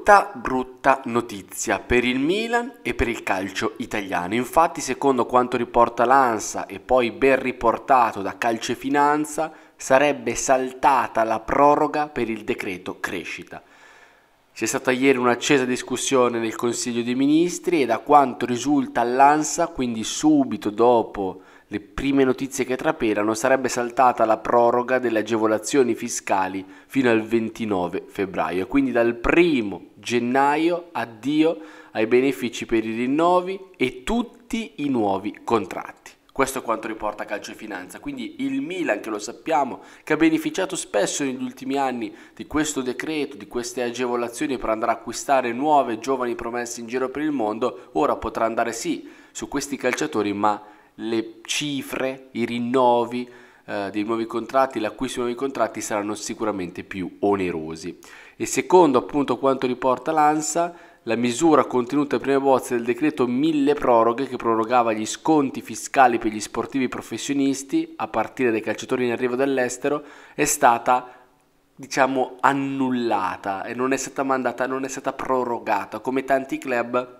brutta brutta notizia per il Milan e per il calcio italiano. Infatti, secondo quanto riporta l'ANSA e poi ben riportato da Calcio e Finanza, sarebbe saltata la proroga per il decreto crescita. C'è stata ieri un'accesa discussione nel Consiglio dei Ministri e da quanto risulta l'ANSA quindi subito dopo le prime notizie che trapelano, sarebbe saltata la proroga delle agevolazioni fiscali fino al 29 febbraio. Quindi dal primo gennaio addio ai benefici per i rinnovi e tutti i nuovi contratti. Questo è quanto riporta Calcio e Finanza. Quindi il Milan, che lo sappiamo, che ha beneficiato spesso negli ultimi anni di questo decreto, di queste agevolazioni per andare a acquistare nuove giovani promesse in giro per il mondo, ora potrà andare sì su questi calciatori, ma le cifre, i rinnovi eh, dei nuovi contratti, l'acquisto di nuovi contratti saranno sicuramente più onerosi. E secondo appunto quanto riporta l'ANSA, la misura contenuta nelle prime bozze del decreto mille proroghe che prorogava gli sconti fiscali per gli sportivi professionisti a partire dai calciatori in arrivo dall'estero è stata diciamo annullata e non è stata mandata, non è stata prorogata come tanti club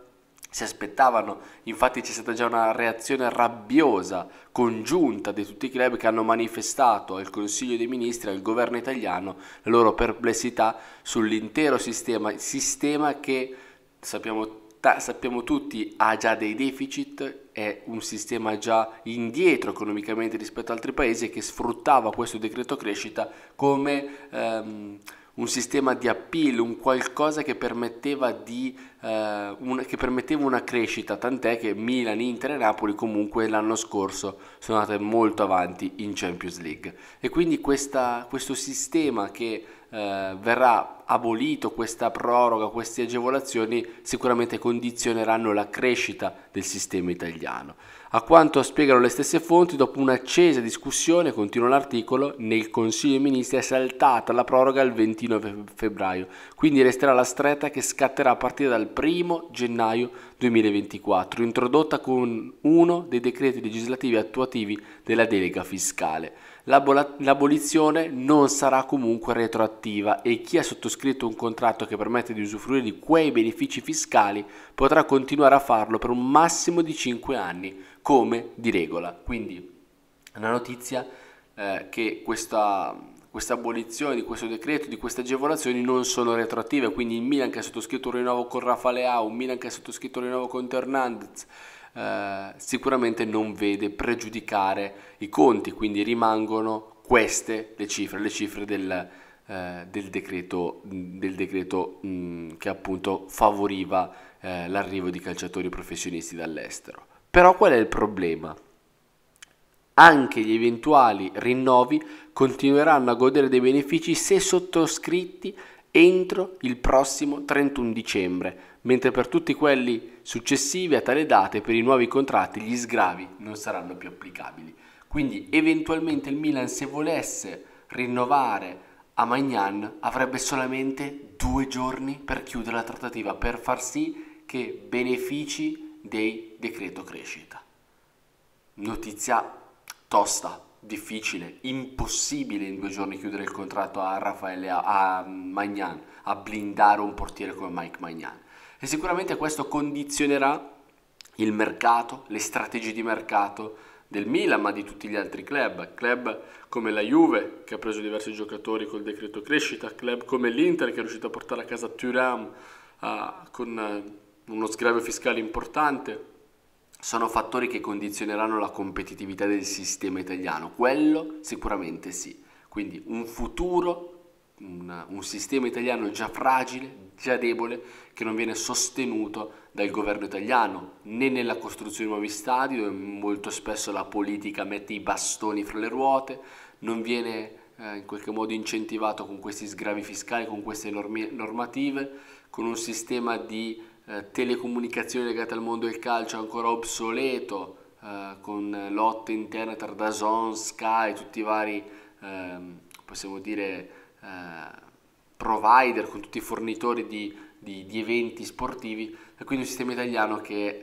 si aspettavano, infatti c'è stata già una reazione rabbiosa, congiunta di tutti i club che hanno manifestato al Consiglio dei Ministri, al governo italiano, la loro perplessità sull'intero sistema, sistema che sappiamo, ta, sappiamo tutti ha già dei deficit, è un sistema già indietro economicamente rispetto ad altri paesi che sfruttava questo decreto crescita come... Ehm, un sistema di appeal, un qualcosa che permetteva, di, eh, un, che permetteva una crescita, tant'è che Milan, Inter e Napoli comunque l'anno scorso sono andate molto avanti in Champions League. E quindi questa, questo sistema che eh, verrà abolito questa proroga, queste agevolazioni sicuramente condizioneranno la crescita del sistema italiano. A quanto spiegano le stesse fonti, dopo un'accesa discussione, continua l'articolo, nel Consiglio dei Ministri è saltata la proroga il 29 febbraio, quindi resterà la stretta che scatterà a partire dal 1 gennaio 2024, introdotta con uno dei decreti legislativi attuativi della delega fiscale l'abolizione non sarà comunque retroattiva e chi ha sottoscritto un contratto che permette di usufruire di quei benefici fiscali potrà continuare a farlo per un massimo di 5 anni, come di regola. Quindi una notizia eh, che questa, questa abolizione di questo decreto, di queste agevolazioni non sono retroattive, quindi il Milan che ha sottoscritto un rinnovo con Rafa Leao, un Milan che ha sottoscritto un rinnovo con Hernandez, eh, sicuramente non vede pregiudicare i conti, quindi rimangono queste le cifre, le cifre del, eh, del decreto, del decreto mh, mm, che appunto favoriva eh, l'arrivo di calciatori professionisti dall'estero. Però qual è il problema? Anche gli eventuali rinnovi continueranno a godere dei benefici se sottoscritti entro il prossimo 31 dicembre mentre per tutti quelli successivi a tale date per i nuovi contratti gli sgravi non saranno più applicabili. Quindi eventualmente il Milan se volesse rinnovare a Magnan avrebbe solamente due giorni per chiudere la trattativa, per far sì che benefici dei decreto crescita. Notizia tosta, difficile, impossibile in due giorni chiudere il contratto a Raffaele, a Magnan, a blindare un portiere come Mike Magnan. E sicuramente questo condizionerà il mercato, le strategie di mercato del Milan, ma di tutti gli altri club. Club come la Juve, che ha preso diversi giocatori col decreto crescita, club come l'Inter, che è riuscito a portare a casa Turam ah, con eh, uno sgravio fiscale importante, sono fattori che condizioneranno la competitività del sistema italiano, quello sicuramente sì. Quindi un futuro una, un sistema italiano già fragile, già debole, che non viene sostenuto dal governo italiano, né nella costruzione di nuovi stadi, dove molto spesso la politica mette i bastoni fra le ruote, non viene eh, in qualche modo incentivato con questi sgravi fiscali, con queste normi, normative, con un sistema di eh, telecomunicazioni legate al mondo del calcio ancora obsoleto, eh, con lotte interne tra Dazon, Sky, tutti i vari, ehm, possiamo dire, eh, provider, con tutti i fornitori di, di, di, eventi sportivi, e quindi un sistema italiano che eh,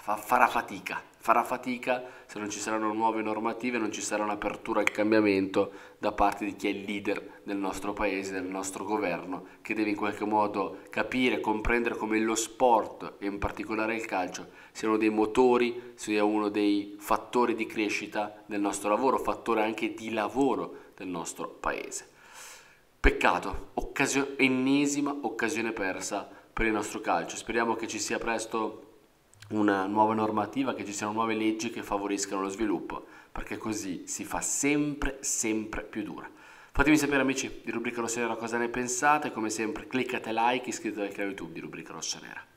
fa, farà fatica, farà fatica se non ci saranno nuove normative, non ci sarà un'apertura al cambiamento da parte di chi è il leader del nostro paese, del nostro governo, che deve in qualche modo capire, comprendere come lo sport e in particolare il calcio siano dei motori, sia uno dei fattori di crescita del nostro lavoro, fattore anche di lavoro del nostro paese. Peccato, occasio- ennesima occasione persa per il nostro calcio. Speriamo che ci sia presto una nuova normativa, che ci siano nuove leggi che favoriscano lo sviluppo, perché così si fa sempre, sempre più dura. Fatemi sapere amici di Rubrica Rossa Nera cosa ne pensate, come sempre cliccate like, iscrivetevi al canale YouTube di Rubrica Rossa Nera.